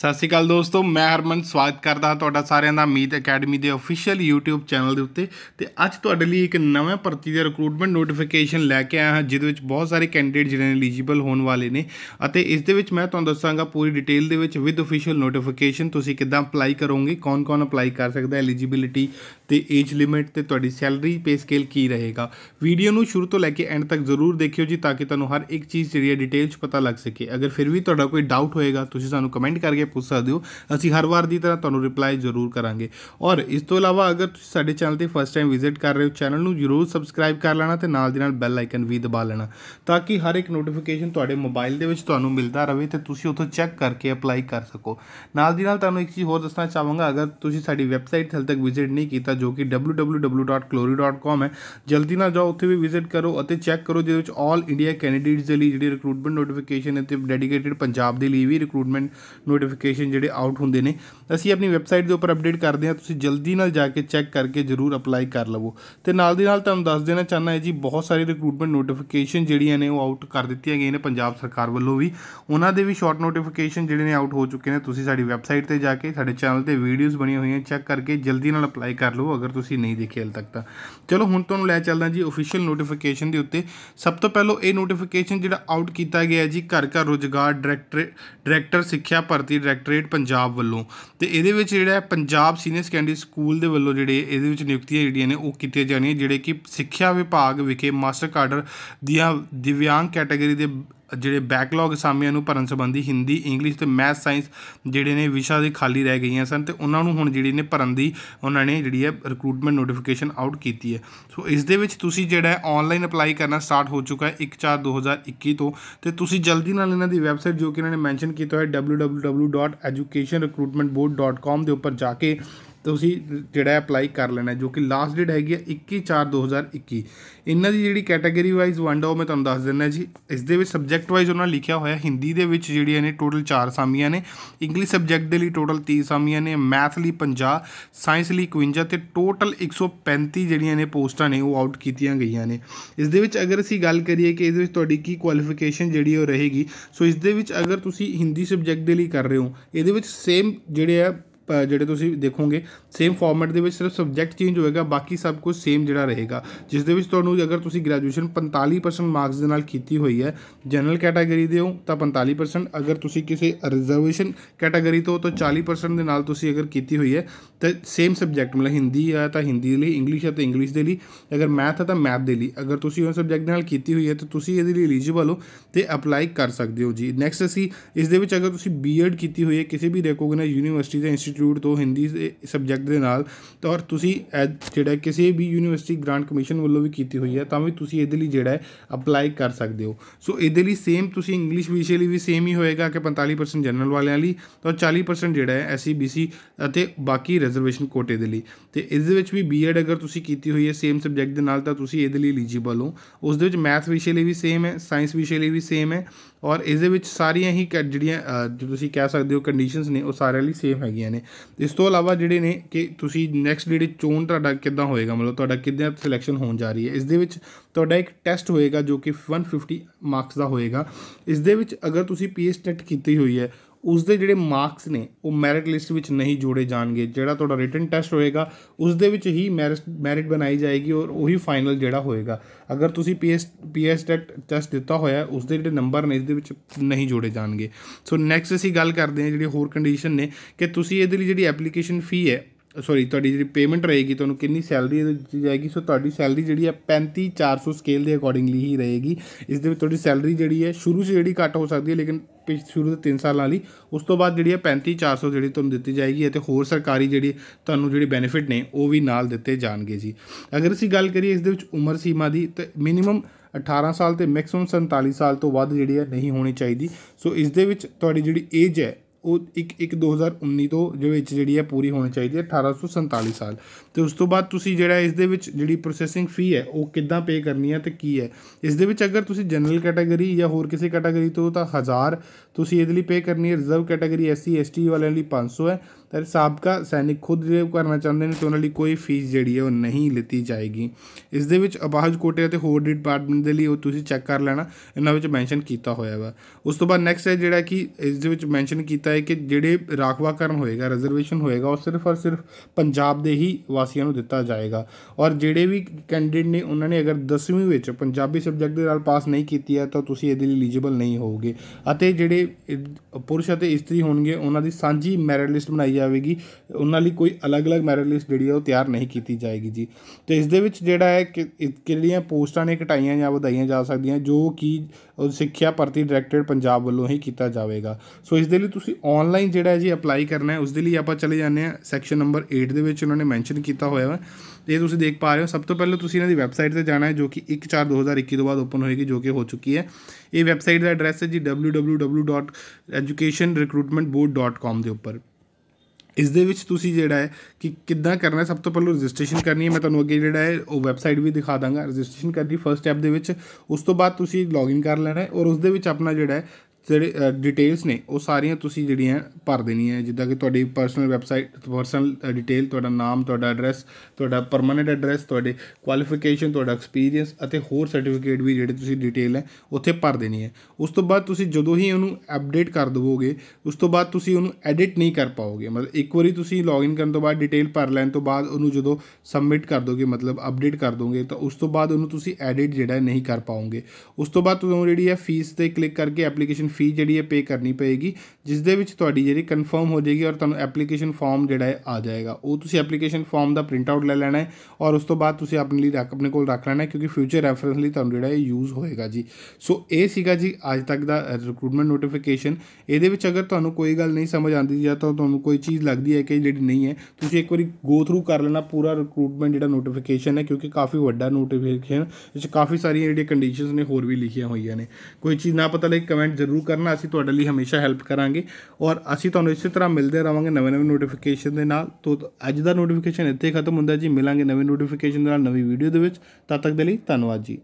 ਸਤਿ ਸ਼੍ਰੀ ਅਕਾਲ ਦੋਸਤੋ ਮੈਂ ਹਰਮਨ ਸਵਾਗਤ ਕਰਦਾ ਹਾਂ ਤੁਹਾਡਾ ਸਾਰਿਆਂ ਦਾ ਮੀਤ ਅਕੈਡਮੀ ਦੇ ਅਫੀਸ਼ੀਅਲ YouTube ਚੈਨਲ ਦੇ ਉੱਤੇ ਤੇ ਅੱਜ ਤੁਹਾਡੇ ਲਈ ਇੱਕ ਨਵੇਂ ਭਰਤੀ ਦੇ ਰਿਕਰੂਟਮੈਂਟ ਨੋਟੀਫਿਕੇਸ਼ਨ ਲੈ ਕੇ ਆਇਆ ਹਾਂ ਜਿਹਦੇ ਵਿੱਚ ਬਹੁਤ ਸਾਰੇ ਕੈਂਡੀਡੇਟ ਜਿਹੜੇ ਨੇ ਐਲੀਜੀਬਲ ਹੋਣ ਵਾਲੇ ਨੇ ਅਤੇ ਇਸ ਦੇ ਵਿੱਚ ਮੈਂ ਤੁਹਾਨੂੰ ਦੱਸਾਂਗਾ ਪੂਰੀ ਡਿਟੇਲ ਦੇ ਵਿੱਚ ਵਿਦ ਅਫੀਸ਼ੀਅਲ ਨੋਟੀਫਿਕੇਸ਼ਨ ਤੁਸੀਂ ਕਿੱਦਾਂ ਅਪਲਾਈ ਕਰੋਗੇ ਕੌਣ-ਕੌਣ ਅਪਲਾਈ ਕਰ ਸਕਦਾ ਐਲੀਜੀਬਿਲਿਟੀ ਤੇ ਏਜ ਲਿਮਿਟ ਤੇ ਤੁਹਾਡੀ ਸੈਲਰੀ ਪੇ ਸਕੇਲ ਕੀ ਰਹੇਗਾ ਵੀਡੀਓ ਨੂੰ ਸ਼ੁਰੂ ਤੋਂ ਲੈ ਕੇ ਐਂਡ ਤੱਕ ਜ਼ਰੂਰ ਦੇਖਿਓ ਜੀ ਤਾਂ ਕਿ ਤੁਹਾਨੂੰ ਹਰ ਇੱਕ ਚੀਜ਼ ਜਿਹੜੀ ਹੈ ਡਿਟੇਲ 'ਚ ਪਤਾ ਲੱਗ ਸਕੇ ਅਗਰ ਫਿਰ ਵੀ ਤੁਹਾਡਾ ਕੋਈ ਡਾਊਟ ਹੋਏਗਾ ਤੁਸੀਂ ਸਾਨੂੰ ਕਮੈਂਟ ਕਰਕੇ ਕੇ ਪੁੱਛ ਸਕਦੇ ਹੋ ਅਸੀਂ ਹਰ ਵਾਰ ਦੀ ਤਰ੍ਹਾਂ ਤੁਹਾਨੂੰ ਰਿਪਲਾਈ ਜ਼ਰੂਰ ਕਰਾਂਗੇ ਔਰ ਇਸ ਤੋਂ ਇਲਾਵਾ ਅਗਰ ਤੁਸੀਂ ਸਾਡੇ ਚੈਨਲ ਤੇ ਫਸਟ ਟਾਈਮ ਵਿਜ਼ਿਟ ਕਰ ਰਹੇ ਹੋ ਚੈਨਲ ਨੂੰ ਜ਼ਰੂਰ ਸਬਸਕ੍ਰਾਈਬ ਕਰ ਲੈਣਾ ਤੇ ਨਾਲ ਦੀ ਨਾਲ ਬੈਲ ਆਈਕਨ ਵੀ ਦਬਾ ਲੈਣਾ ਤਾਂ ਕਿ ਹਰ ਇੱਕ ਨੋਟੀਫਿਕੇਸ਼ਨ ਤੁਹਾਡੇ ਮੋਬਾਈਲ ਦੇ ਵਿੱਚ ਤੁਹਾਨੂੰ ਮਿਲਦਾ ਰਹੇ ਤੇ ਤੁਸੀਂ ਉੱਥੋਂ ਚੈੱਕ ਕਰਕੇ ਅਪਲਾਈ ਕਰ ਸਕੋ ਨਾਲ ਦੀ ਨਾਲ ਤੁਹਾਨੂੰ ਇੱਕ ਚੀਜ਼ ਹੋਰ ਦੱਸਣਾ ਚਾਹਾਂਗਾ ਅਗਰ ਤੁਸੀਂ ਸਾਡੀ ਵੈਬਸਾਈਟ ਹਲ ਤੱਕ ਵਿਜ਼ਿਟ ਨਹੀਂ ਕੀਤਾ ਜੋ ਕਿ www.clori.com ਹੈ ਜਲਦੀ ਨਾਲ ਜਾਓ ਉੱਥੇ ਵੀ ਵਿਜ਼ਿਟ ਕਰੋ ਅਤੇ ਚੈੱਕ ਕਰੋ ਜਿਹਦੇ ਵਿੱਚ ਆਲ ਇੰਡੀਆ ਕੈਂਡੀਡੇਟਸ ਦੇ ਲਈ ਜਿਹੜੀ ਰਿਕਰੂਟਮੈਂਟ ਨੋਟੀਫਿਕੇਸ਼ਨ ਹੈ ਤੇ ਡੈਡੀਕੇਟਿਡ ਪੰਜਾਬ ਦੇ ਲਈ ਵੀ ਰਿਕਰੂਟਮੈਂਟ ਨੋਟੀਫਿਕੇਸ਼ਨ ਨੋਟੀਫਿਕੇਸ਼ਨ ਜਿਹੜੇ ਆਊਟ ਹੁੰਦੇ ਨੇ ਅਸੀਂ ਆਪਣੀ ਵੈਬਸਾਈਟ ਦੇ ਉੱਪਰ ਅਪਡੇਟ ਕਰਦੇ ਹਾਂ ਤੁਸੀਂ ਜਲਦੀ ਨਾਲ ਜਾ ਕੇ ਚੈੱਕ ਕਰਕੇ ਜ਼ਰੂਰ ਅਪਲਾਈ ਕਰ ਲਵੋ ਤੇ ਨਾਲ ਦੀ ਨਾਲ ਤੁਹਾਨੂੰ ਦੱਸ ਦੇਣਾ ਚਾਹਨਾ ਹੈ ਜੀ ਬਹੁਤ ਸਾਰੇ ਰਿਕਰੂਟਮੈਂਟ ਨੋਟੀਫਿਕੇਸ਼ਨ ਜਿਹੜੀਆਂ ਨੇ ਉਹ ਆਊਟ ਕਰ ਦਿੱਤੀਆਂ ਗਈਆਂ ਨੇ ਪੰਜਾਬ ਸਰਕਾਰ ਵੱਲੋਂ ਵੀ ਉਹਨਾਂ ਦੇ ਵੀ ਸ਼ਾਰਟ ਨੋਟੀਫਿਕੇਸ਼ਨ ਜਿਹੜੇ ਨੇ ਆਊਟ ਹੋ ਚੁੱਕੇ ਨੇ ਤੁਸੀਂ ਸਾਡੀ ਵੈਬਸਾਈਟ ਤੇ ਜਾ ਕੇ ਸਾਡੇ ਚੈਨਲ ਤੇ ਵੀਡੀਓਜ਼ ਬਣੀਆਂ ਹੋਈਆਂ ਚੈੱਕ ਕਰਕੇ ਜਲਦੀ ਨਾਲ ਅਪਲਾਈ ਕਰ ਲਵੋ ਅਗਰ ਤੁਸੀਂ ਨਹੀਂ ਦੇਖੇ ਹਲ ਤੱਕ ਤਾਂ ਚਲੋ ਹੁਣ ਤੁਹਾਨੂੰ ਲੈ ਚੱਲਦਾ ਜੀ ਅਫੀਸ਼ੀਅਲ ਨੋਟੀਫਿਕੇਸ਼ਨ ਦੇ ਉੱਤੇ ਸਭ ਤੋਂ ਪਹਿਲਾਂ ਇਹ ਨੋਟੀਫਿਕੇਸ਼ਨ ਜਿਹੜਾ ਆਊਟ ਕੀਤਾ ਗਿਆ ਜੀ ਘਰ ਘਰ ਰੋਜ਼ਗਾਰ ਡਾਇਰੈਕਟਰ ਡਾਇਰੈਕਟਰ ਸਿੱਖਿਆ ਭਰਤੀ ਡਾਇਰੈਕਟੋਰੇਟ ਪੰਜਾਬ ਵੱਲੋਂ ਤੇ ਇਹਦੇ ਵਿੱਚ ਜਿਹੜਾ ਪੰਜਾਬ ਸੀਨੀਅਰ ਸੈਕੰਡਰੀ ਸਕੂਲ ਦੇ ਵੱਲੋਂ ਜਿਹੜੇ ਇਹਦੇ ਵਿੱਚ ਨਿਯੁਕਤੀਆਂ ਜਿਹੜੀਆਂ ਨੇ ਉਹ ਕੀਤੀਆਂ ਜਾਣੀਆਂ ਜਿਹੜੇ ਕਿ ਸਿੱਖਿਆ ਵਿਭਾਗ ਵਿਖੇ ਮਾਸਟਰ ਕਾਡਰ ਦੀਆਂ ਦਿਵਿਆਂਗ ਕੈਟਾਗਰੀ ਦੇ ਜਿਹੜੇ ਬੈਕਲੌਗ ਸਾਮੀਆਂ ਨੂੰ ਭਰਨ ਸੰਬੰਧੀ ਹਿੰਦੀ ਇੰਗਲਿਸ਼ ਤੇ ਮੈਥ ਸਾਇੰਸ ਜਿਹੜੇ ਨੇ ਵਿਸ਼ਾ ਦੇ ਖਾਲੀ ਰਹਿ ਗਈਆਂ ਸਨ ਤੇ ਉਹਨਾਂ ਨੂੰ ਹੁਣ ਜਿਹੜੀ ਨੇ ਭਰਨ ਦੀ ਉਹਨਾਂ ਨੇ ਜਿਹੜੀ ਹੈ ਰਿਕਰੂਟਮੈਂਟ ਨੋਟੀਫਿਕੇਸ਼ਨ ਆਊਟ ਕੀਤੀ ਹੈ ਸੋ ਇਸ ਦੇ ਵਿੱਚ ਤੁਸੀਂ ਜਿਹੜਾ ਆਨਲਾਈਨ ਅਪਲਾਈ ਕਰਨਾ ਸਟਾਰਟ ਹੋ ਚੁੱਕਾ ਹੈ 1 2021 ਤੋਂ ਤੇ ਤੁਸੀਂ ਜਲਦੀ ਨਾਲ ਇਹਨਾਂ ਦੀ ਵੈਬਸਾਈਟ ਜੋ ਕਿ ਇਹਨਾਂ ਨੇ ਮੈਂਸ਼ਨ ਕੀਤਾ ਹੈ www.educationrecruitmentboard.com ਦੇ ਉੱਪਰ ਜਾ ਕੇ ਤੁਸੀਂ ਜਿਹੜਾ ਅਪਲਾਈ ਕਰ ਲੈਣਾ ਜੋ ਕਿ ਲਾਸਟ ਡੇਟ ਹੈਗੀ ਹੈ 21 4 2021 ਇਹਨਾਂ ਦੀ ਜਿਹੜੀ ਕੈਟਾਗਰੀ ਵਾਈਜ਼ ਵੰਡ ਉਹ ਮੈਂ ਤੁਹਾਨੂੰ ਦੱਸ ਦਿੰਦਾ ਜੀ ਇਸ ਦੇ ਵਿੱਚ ਸਬਜੈਕਟ ਵਾਈਜ਼ ਉਹਨਾਂ ਲਿਖਿਆ ਹੋਇਆ ਹਿੰਦੀ ਦੇ ਵਿੱਚ ਜਿਹੜੀਆਂ ਨੇ ਟੋਟਲ 4 ਸਾਮੀਆਂ ਨੇ ਇੰਗਲਿਸ਼ ਸਬਜੈਕਟ ਦੇ ਲਈ ਟੋਟਲ 30 ਸਾਮੀਆਂ ਨੇ ਮੈਥ ਲਈ 50 ਸਾਇੰਸ ਲਈ 51 ਤੇ ਟੋਟਲ 135 ਜਿਹੜੀਆਂ ਨੇ ਪੋਸਟਾਂ ਨੇ ਉਹ ਆਊਟ ਕੀਤੀਆਂ ਗਈਆਂ ਨੇ ਇਸ ਦੇ ਵਿੱਚ ਅਗਰ ਅਸੀਂ ਗੱਲ ਕਰੀਏ ਕਿ ਇਸ ਵਿੱਚ ਤੁਹਾਡੀ ਕੀ ਕੁਆਲੀਫਿਕੇਸ਼ਨ ਜਿਹੜੀ ਉਹ ਰਹੇਗੀ ਸੋ ਇਸ ਦੇ ਵਿੱਚ ਅਗਰ ਤੁਸੀਂ ਹਿੰਦੀ ਸਬਜੈਕਟ ਦੇ ਲਈ ਕਰ ਰਹੇ ਹੋ ਇਹਦੇ ਵਿੱਚ ਸੇਮ ਜਿਹੜੇ ਆ ਜਿਹੜੇ ਤੁਸੀਂ ਦੇਖੋਗੇ ਸੇਮ ਫਾਰਮੈਟ ਦੇ ਵਿੱਚ ਸਿਰਫ ਸਬਜੈਕਟ ਚੇਂਜ ਹੋਏਗਾ ਬਾਕੀ ਸਭ ਕੁਝ ਸੇਮ ਜਿਹੜਾ ਰਹੇਗਾ ਜਿਸ ਦੇ ਵਿੱਚ ਤੁਹਾਨੂੰ ਅਗਰ ਤੁਸੀਂ ਗ੍ਰੈਜੂਏਸ਼ਨ 45% ਮਾਰਕਸ ਦੇ ਨਾਲ ਕੀਤੀ ਹੋਈ ਹੈ ਜਨਰਲ ਕੈਟਾਗਰੀ ਦੇ ਹੋ ਤਾਂ 45% ਅਗਰ ਤੁਸੀਂ ਕਿਸੇ ਰਿਜ਼ਰਵੇਸ਼ਨ ਕੈਟਾਗਰੀ ਤੋਂ ਤਾਂ 40% ਦੇ ਨਾਲ ਤੁਸੀਂ ਅਗਰ ਕੀਤੀ ਹੋਈ ਹੈ ਤਾਂ ਸੇਮ ਸਬਜੈਕਟ ਮਤਲਬ ਹਿੰਦੀ ਆ ਤਾਂ ਹਿੰਦੀ ਦੇ ਲਈ ਇੰਗਲਿਸ਼ ਆ ਤਾਂ ਇੰਗਲਿਸ਼ ਦੇ ਲਈ ਅਗਰ ਮੈਥ ਆ ਤਾਂ ਮੈਥ ਦੇ ਲਈ ਅਗਰ ਤੁਸੀਂ ਉਹ ਸਬਜੈਕਟ ਨਾਲ ਕੀਤੀ ਹੋਈ ਹੈ ਤਾਂ ਤੁਸੀਂ ਇਹਦੇ ਲਈ ਐਲੀਜੀਬਲ ਹੋ ਤੇ ਅਪਲਾਈ ਕਰ ਸਕਦੇ ਹੋ ਜੀ ਨੈਕਸਟ ਅਸੀਂ ਇਸ ਦੇ ਵਿੱਚ ਅਗਰ ਤੁਸੀਂ ਬੀਐਡ ਕੀਤੀ ਹੋਈ ਹੈ ਕਿਸੇ ਵੀ ਰੈਕੋਗਨਾਈਜ਼ ਯੂਨੀਵਰਸਿਟੀ ਜਾਂ ਇੰਸਟੀਚਿਊਟ ਤੋਂ ਹਿੰਦੀ ਸਬਜੈਕਟ ਦੇ ਨਾਲ ਔਰ ਤੁਸੀਂ ਜਿਹੜਾ ਕਿਸੇ ਵੀ ਯੂਨੀਵਰਸਿਟੀ ਗ੍ਰਾਂਟ ਕਮਿਸ਼ਨ ਵੱਲੋਂ ਵੀ ਕੀਤੀ ਹੋਈ ਹੈ ਤਾਂ ਵੀ ਤੁਸੀਂ ਇਹਦੇ ਲਈ ਜਿਹੜਾ ਅਪਲਾਈ ਕਰ ਸਕਦੇ ਹੋ ਸੋ ਇਹਦੇ ਲਈ ਸੇਮ ਤੁਸੀਂ ਇੰਗਲਿਸ਼ ਵਿਸ਼ੇ ਲਈ ਵੀ ਸੇਮ ਹੀ ਹੋਏਗਾ ਕਿ 45% ਜਨਰਲ ਵਾਲਿਆਂ ਲਈ ਤਾਂ 40% ਜਿਹੜਾ ਹੈ ਐਸਸੀ ਬੀਸੀ e ਅਤੇ ਬਾਕੀ ਰਿਜ਼ਰਵੇਸ਼ਨ ਕੋਟੇ ਦੇ ਲਈ ਤੇ ਇਸ ਦੇ ਵਿੱਚ ਵੀ ਬੀਐਡ ਅਗਰ ਤੁਸੀਂ ਕੀਤੀ ਹੋਈ ਹੈ ਸੇਮ ਸਬਜੈਕਟ ਦੇ ਨਾਲ ਤਾਂ ਤੁਸੀਂ ਇਹਦੇ ਲਈ ਐਲੀਜੀਬਲ ਹੋ ਉਸ ਦੇ ਵਿੱਚ ਮੈਥ ਵਿਸ਼ੇ ਲਈ ਵੀ ਸੇਮ ਹੈ ਸਾਇੰਸ ਵਿਸ਼ੇ ਲਈ ਵੀ ਸੇਮ ਹੈ ਔਰ ਇਸ ਦੇ ਵਿੱਚ ਸਾਰੀਆਂ ਹੀ ਜਿਹੜੀਆਂ ਜੋ ਤੁਸੀਂ ਕਹਿ ਸਕਦੇ ਹੋ ਕੰਡੀਸ਼ਨਸ ਨੇ ਉਹ ਸਾਰਿਆਂ ਲਈ ਸੇਮ ਹੈਗੀਆਂ ਨੇ ਇਸ ਤੋਂ ਇਲਾਵਾ ਜਿਹੜੇ ਨੇ ਕਿ ਤੁਸੀਂ ਨੈਕਸਟ ਜਿਹੜੀ ਚੋਣ ਤੁਹਾਡਾ ਕਿੱਦਾਂ ਹੋਏਗਾ ਮਤਲਬ ਤੁਹਾਡਾ ਕਿੱਦਾਂ ਸਿਲੈਕਸ਼ਨ ਹੋਣ ਜਾ ਰਹੀ ਹੈ ਇਸ ਦੇ ਵਿੱਚ ਤੁਹਾਡਾ ਇੱਕ ਟੈਸਟ ਹੋਏਗਾ ਜੋ ਕਿ 150 ਮਾਰਕਸ ਦਾ ਹੋਏਗਾ ਇਸ ਦੇ ਵਿੱਚ ਅਗਰ ਤੁਸੀਂ ਪੀਐਸ ਟੈਟ ਕੀਤੀ ਹੋਈ ਹੈ ਉਸ ਦੇ ਜਿਹੜੇ ਮਾਰਕਸ ਨੇ ਉਹ ਮੈਰਿਟ ਲਿਸਟ ਵਿੱਚ ਨਹੀਂ ਜੋੜੇ ਜਾਣਗੇ ਜਿਹੜਾ ਤੁਹਾਡਾ ਰਿਟਨ ਟੈਸਟ ਹੋਏਗਾ ਉਸ ਦੇ ਵਿੱਚ ਹੀ ਮੈਰਿਟ ਬਣਾਈ ਜਾਏਗੀ ਔਰ ਉਹੀ ਫਾਈਨਲ ਜਿਹੜਾ ਹੋਏਗਾ ਅਗਰ ਤੁਸੀਂ ਪੀਐਸ ਪੀਐਸ ਟੈਸਟ ਦਿੱਤਾ ਹੋਇਆ ਉਸ ਦੇ ਜਿਹੜੇ ਨੰਬਰ ਨੇ ਇਸ ਦੇ ਵਿੱਚ ਨਹੀਂ ਜੋੜੇ ਜਾਣਗੇ ਸੋ ਨੈਕਸਟ ਅਸੀਂ ਗੱਲ ਕਰਦੇ ਹਾਂ ਜਿਹੜੀ ਹੋਰ ਕੰਡੀਸ਼ਨ ਨੇ ਕਿ ਤੁਸੀਂ ਇਹਦੇ ਲਈ ਜਿਹੜੀ ਐਪਲੀਕੇਸ਼ਨ ਫੀ ਹੈ ਸੌਰੀ ਤੁਹਾਡੀ ਜਿਹੜੀ ਪੇਮੈਂਟ ਰਹੇਗੀ ਤੁਹਾਨੂੰ ਕਿੰਨੀ ਸੈਲਰੀ ਇਹਦੇ ਵਿੱਚ ਜਾਏਗੀ ਸੋ ਤੁਹਾਡੀ ਸੈਲਰੀ ਜਿਹੜੀ ਹੈ 35400 ਸਕੇਲ ਦੇ ਅਕੋਰਡਿੰਗਲੀ ਹੀ ਰਹੇਗੀ ਇਸ ਦੇ ਵਿੱਚ ਤੁਹਾਡੀ ਸੈਲਰੀ ਜਿਹੜੀ ਹੈ ਸ਼ੁਰੂ 'ਚ ਜਿਹੜੀ ਘੱਟ ਹੋ ਸਕਦੀ ਹੈ ਲੇਕਿਨ ਸ਼ੁਰੂ ਦੇ 3 ਸਾਲਾਂ ਲਈ ਉਸ ਤੋਂ ਬਾਅਦ ਜਿਹੜੀ ਹੈ 35400 ਜਿਹੜੀ ਤੁਹਾਨੂੰ ਦਿੱਤੀ ਜਾਏਗੀ ਅਤੇ ਹੋਰ ਸਰਕਾਰੀ ਜਿਹੜੀ ਤੁਹਾਨੂੰ ਜਿਹੜੀ ਬੈਨੀਫਿਟ ਨੇ ਉਹ ਵੀ ਨਾਲ ਦਿੱਤੇ ਜਾਣਗੇ ਜੀ ਅਗਰ ਅਸੀਂ ਗੱਲ ਕਰੀਏ ਇਸ ਦੇ ਵਿੱਚ ਉਮਰ ਸੀਮਾ ਦੀ ਤੇ ਮਿਨੀਮਮ 18 ਸਾਲ ਤੇ ਮੈਕਸਿਮਮ 47 ਸਾਲ ਤੋਂ ਵੱਧ ਜਿਹੜੀ ਹੈ ਨਹੀਂ ਹੋਣੀ ਚਾਹੀਦੀ ਸੋ ਇਸ ਦੇ ਵਿੱਚ ਤੁਹਾਡੀ ਜਿਹੜੀ ਏਜ ਹੈ ਉਹ ਇੱਕ ਇੱਕ 2019 ਤੋਂ ਜੋ ਵਿੱਚ ਜਿਹੜੀ ਹੈ ਪੂਰੀ ਹੋਣੀ ਚਾਹੀਦੀ ਹੈ 1847 ਸਾਲ ਤੇ ਉਸ ਤੋਂ ਬਾਅਦ ਤੁਸੀਂ ਜਿਹੜਾ ਇਸ ਦੇ ਵਿੱਚ ਜਿਹੜੀ ਪ੍ਰੋਸੈਸਿੰਗ ਫੀ ਹੈ ਉਹ ਕਿੱਦਾਂ ਪੇ ਕਰਨੀ ਹੈ ਤੇ ਕੀ ਹੈ ਇਸ ਦੇ ਵਿੱਚ ਅਗਰ ਤੁਸੀਂ ਜਨਰਲ ਕੈਟਾਗਰੀ ਜਾਂ ਹੋਰ ਕਿਸੇ ਕੈਟਾਗਰੀ ਤੋਂ ਤਾਂ 1000 ਤੁਸੀਂ ਇਹਦੇ ਲਈ ਪੇ ਕਰਨੀ ਹੈ ਰਿਜ਼ਰਵ ਕੈਟਾਗਰੀ ਐਸਸੀ ਐਸਟੀ ਵਾਲਿਆਂ ਲਈ 500 ਹੈ ਤੇ ਸਾਬਕਾ ਸੈਨਿਕ ਖੁਦ ਰਿਜ਼ਰਵ ਕਰਨਾ ਚਾਹੁੰਦੇ ਨੇ ਤਾਂ ਉਹਨਾਂ ਲਈ ਕੋਈ ਫੀਸ ਜਿਹੜੀ ਹੈ ਉਹ ਨਹੀਂ ਲਿੱਤੀ ਜਾਏਗੀ ਇਸ ਦੇ ਵਿੱਚ ਅਬਾਜ ਕੋਟੇ ਅਤੇ ਹੋਰ ਡਿਪਾਰਟਮੈਂਟ ਦੇ ਲਈ ਉਹ ਤੁਸੀਂ ਚੈੱਕ ਕਰ ਲੈਣਾ ਇਹਨਾਂ ਵਿੱਚ ਮੈਂਸ਼ਨ ਕੀਤਾ ਹੋਇਆ ਵਾ ਉਸ ਤੋਂ ਬਾਅਦ ਨੈਕਸਟ ਹੈ ਜਿਹੜਾ ਕਿ ਇਸ ਦੇ ਵਿੱਚ ਮੈਂਸ਼ਨ ਕੀਤਾ ਹੈ ਕਿ ਜਿਹੜੇ ਰਾਖਵਾਕਰਨ ਹੋਏਗਾ ਰਿਜ਼ਰਵੇਸ਼ਨ ਹੋਏਗਾ ਉਹ ਸਿਰਫ ਔਰ ਸਿਰਫ ਪੰਜਾਬ ਦੇ ਹੀ ਵਾਸੀਆਂ ਨੂੰ ਦਿੱਤਾ ਜਾਏਗਾ ਔਰ ਜਿਹੜੇ ਵੀ ਕੈਂਡੀਡੇਟ ਨੇ ਉਹਨਾਂ ਨੇ ਅਗਰ 10ਵੀਂ ਵਿੱਚ ਪੰਜਾਬੀ ਸਬਜੈਕਟ ਦੇ ਨਾਲ ਪਾਸ ਨਹੀਂ ਕੀਤੀ ਹੈ ਤਾਂ ਤੁਸੀਂ ਇਹਦੇ ਲਈ ਐਲੀਜੀਬਲ ਨਹੀਂ ਹੋਵੋਗੇ ਅਤੇ ਜਿਹੜੇ ਪੁਰਸ਼ ਅਤੇ ਇਸਤਰੀ ਹੋਣਗੇ ਉਹਨਾਂ ਦੀ ਸਾਂਝੀ ਮੈਰਿਟ ਲਿਸਟ ਬਣਾਈ ਜਾਵੇਗੀ ਉਹਨਾਂ ਲਈ ਕੋਈ ਅਲੱਗ-ਅਲੱਗ ਮੈਰਿਟ ਲਿਸਟ ਜਿਹੜੀ ਉਹ ਤਿਆਰ ਨਹੀਂ ਕੀਤੀ ਜਾਏਗੀ ਜੀ ਤੇ ਇਸ ਦੇ ਵਿੱਚ ਜਿਹੜਾ ਹੈ ਕਿ ਕਿਹੜੀਆਂ ਪੋਸਟਾਂ ਨੇ ਘਟਾਈਆਂ ਜਾਂ ਵਧਾਈਆਂ ਜਾ ਸਕਦੀਆਂ ਜੋ ਕਿ ਸਿੱਖਿਆ ਭਰਤੀ ਡਾਇਰੈਕਟਰ ਪੰਜਾਬ ਵੱਲੋਂ ਹੀ ਕੀਤਾ ਜਾਵੇਗਾ ਸੋ ਇਸ ਦੇ ਲਈ ਤੁਸੀਂ ਆਨਲਾਈਨ ਜਿਹੜਾ ਹੈ ਜੀ ਅਪਲਾਈ ਕਰਨਾ ਹੈ ਉਸ ਦੇ ਲਈ ਆਪਾਂ ਚਲੇ ਜਾਂਦੇ ਹਾਂ ਸੈਕਸ਼ਨ ਨੰਬਰ 8 ਦੇ ਵਿੱਚ ਉਹਨਾਂ ਨੇ ਮੈਂਸ਼ਨ ਕੀਤਾ ਹੋਇਆ ਹੈ ਇਹ ਤੁਸੀਂ ਦੇਖ ਪਾ ਰਹੇ ਹੋ ਸਭ ਤੋਂ ਪਹਿਲਾਂ ਤੁਸੀਂ ਇਹਨਾਂ ਦੀ ਵੈਬਸਾਈਟ ਤੇ ਜਾਣਾ ਹੈ ਜੋ ਕਿ 1/4/2021 ਤੋਂ ਬਾਅਦ ਓਪਨ ਹੋਏਗੀ ਜੋ ਕਿ ਹੋ ਚੁੱਕੀ ਹੈ ਇਹ ਵੈਬਸਾਈਟ ਦਾ ਐਡਰੈਸ ਹੈ ਜੀ www.educationrecruitmentboard.com ਦੇ ਉੱਪਰ ਇਸ ਦੇ ਵਿੱਚ ਤੁਸੀਂ ਜਿਹੜਾ ਹੈ ਕਿ ਕਿੱਦਾਂ ਕਰਨਾ ਸਭ ਤੋਂ ਪਹਿਲਾਂ ਰਜਿਸਟ੍ਰੇਸ਼ਨ ਕਰਨੀ ਹੈ ਮੈਂ ਤੁਹਾਨੂੰ ਅੱਗੇ ਜਿਹੜਾ ਹੈ ਉਹ ਵੈਬਸਾਈਟ ਵੀ ਦਿਖਾ ਦਾਂਗਾ ਰਜਿਸਟ੍ਰੇਸ਼ਨ ਕਰਨੀ ਫਰਸਟ ਸਟੈਪ ਦੇ ਵਿੱਚ ਉਸ ਤੋਂ ਬਾਅਦ ਤੁਸੀਂ ਲੌਗਇਨ ਕਰ ਲੈਣਾ ਹੈ ਔਰ ਉਸ ਦੇ ਵਿੱਚ ਆਪਣਾ ਜਿਹੜਾ ਹੈ ਜਿਹੜੇ ਡਿਟੇਲਸ ਨੇ ਉਹ ਸਾਰੀਆਂ ਤੁਸੀਂ ਜਿਹੜੀਆਂ ਭਰ ਦੇਣੀਆਂ ਜਿੱਦਾਂ ਕਿ ਤੁਹਾਡੀ ਪਰਸਨਲ ਵੈਬਸਾਈਟ ਪਰਸਨਲ ਡਿਟੇਲ ਤੁਹਾਡਾ ਨਾਮ ਤੁਹਾਡਾ ਐਡਰੈਸ ਤੁਹਾਡਾ ਪਰਮਨੈਂਟ ਐਡਰੈਸ ਤੁਹਾਡੇ ਕੁਆਲੀਫਿਕੇਸ਼ਨ ਤੁਹਾਡਾ ਐਕਸਪੀਰੀਅੰਸ ਅਤੇ ਹੋਰ ਸਰਟੀਫਿਕੇਟ ਵੀ ਜਿਹੜੇ ਤੁਸੀਂ ਡਿਟੇਲ ਹੈ ਉੱਥੇ ਭਰ ਦੇਣੀ ਹੈ ਉਸ ਤੋਂ ਬਾਅਦ ਤੁਸੀਂ ਜਦੋਂ ਹੀ ਉਹਨੂੰ ਅਪਡੇਟ ਕਰ ਦਵੋਗੇ ਉਸ ਤੋਂ ਬਾਅਦ ਤੁਸੀਂ ਉਹਨੂੰ ਐਡਿਟ ਨਹੀਂ ਕਰ ਪਾਓਗੇ ਮਤਲਬ ਇੱਕ ਵਾਰੀ ਤੁਸੀਂ ਲੌਗਇਨ ਕਰਨ ਤੋਂ ਬਾਅਦ ਡਿਟੇਲ ਭਰ ਲੈਣ ਤੋਂ ਬਾਅਦ ਉਹਨੂੰ ਜਦੋਂ ਸਬਮਿਟ ਕਰ ਦੋਗੇ ਮਤਲਬ ਅਪਡੇਟ ਕਰ ਦੋਗੇ ਤਾਂ ਉਸ ਤੋਂ ਬਾਅਦ ਉਹਨੂੰ ਤੁਸੀਂ ਐਡਿਟ ਜਿਹੜਾ ਨਹੀਂ ਕਰ ਪਾਓਗੇ ਉਸ ਤੋਂ ਬਾਅਦ ਤੁਹਾਨੂੰ ਜਿਹੜੀ ਹੈ ਫੀਸ ਤੇ ਕਲਿੱਕ ਕਰਕੇ ਐਪਲੀਕੇਸ਼ਨ ਫੀ ਜਿਹੜੀ ਹੈ ਪੇ ਕਰਨੀ ਪਏਗੀ ਜਿਸ ਦੇ ਵਿੱਚ ਤੁਹਾਡੀ ਜਿਹੜੀ ਕਨਫਰਮ ਹੋ ਜਾਏਗੀ ਔਰ ਤੁਹਾਨੂੰ ਐਪਲੀਕੇਸ਼ਨ ਫਾਰਮ ਜਿਹੜਾ ਹੈ ਆ ਜਾਏਗਾ ਉਹ ਤੁਸੀਂ ਐਪਲੀਕੇਸ਼ਨ ਫਾਰਮ ਦਾ ਪ੍ਰਿੰਟ ਆਊਟ ਲੈ ਲੈਣਾ ਹੈ ਔਰ ਉਸ ਤੋਂ ਬਾਅਦ ਤੁਸੀਂ ਆਪਣੇ ਲਈ ਰੱਖ ਆਪਣੇ ਕੋਲ ਰੱਖ ਲੈਣਾ ਹੈ ਕਿਉਂਕਿ ਫਿਊਚਰ ਰੈਫਰੈਂਸ ਲਈ ਤੁਹਾਨੂੰ ਜਿਹੜਾ ਹੈ ਯੂਜ਼ ਹੋਏਗਾ ਜੀ ਸੋ ਇਹ ਸੀਗਾ ਜੀ ਅੱਜ ਤੱਕ ਦਾ ਰਿਕਰੂਟਮੈਂਟ ਨੋਟੀਫਿਕੇਸ਼ਨ ਇਹਦੇ ਵਿੱਚ ਅਗਰ ਤੁਹਾਨੂੰ ਕੋਈ ਗੱਲ ਨਹੀਂ ਸਮਝ ਆਉਂਦੀ ਜਾਂ ਤਾਂ ਤੁਹਾਨੂੰ ਕੋਈ ਚੀਜ਼ ਲੱਗਦੀ ਹੈ ਕਿ ਜਿਹੜੀ ਨਹੀਂ ਹੈ ਤੁਸੀਂ ਇੱਕ ਵਾਰੀ ਗੋ ਥਰੂ ਕਰ ਲੈਣਾ ਪੂਰਾ ਰਿਕਰੂਟਮੈਂਟ ਜਿਹੜਾ ਨੋਟੀਫਿਕੇਸ਼ਨ ਹੈ ਕਿਉਂਕਿ ਕਾਫੀ ਵੱਡਾ ਨੋਟੀਫਿਕੇਸ਼ਨ ਵਿੱਚ ਕਾਫੀ ਸਾਰੀਆਂ ਜਿਹੜੀਆਂ ਕੰਡੀਸ਼ਨਸ ਨੇ ਹੋਰ ਵੀ ਲਿਖੀਆਂ ਹੋਈਆਂ ਨੇ ਕੋਈ ਚੀਜ਼ ਨਾ ਪਤਾ ਲੱਗੇ ਕਮੈਂਟ ਜ਼ਰੂਰ ਕਰਨਾ ਅਸੀਂ ਤੁਹਾਡੇ ਲਈ ਹਮੇਸ਼ਾ ਹੈਲਪ ਕਰਾਂਗੇ ਔਰ ਅਸੀਂ ਤੁਹਾਨੂੰ ਇਸੇ ਤਰ੍ਹਾਂ ਮਿਲਦੇ ਰਹਾਂਗੇ ਨਵੇਂ ਨਵੇਂ ਨੋਟੀਫਿਕੇਸ਼ਨ ਦੇ ਨਾਲ ਤੋਂ ਅੱਜ ਦਾ ਨੋਟੀਫਿਕੇਸ਼ਨ ਇੱਥੇ ਖਤਮ ਹੁੰਦਾ ਜੀ ਮਿਲਾਂਗੇ ਨਵੇਂ ਨੋਟੀਫਿਕੇਸ਼ਨ ਦੇ ਨਾਲ ਨਵੀਂ ਵੀਡੀਓ ਦੇ ਵਿੱਚ ਤਦ ਤੱਕ ਦੇ ਲਈ ਧੰਨਵਾਦ ਜੀ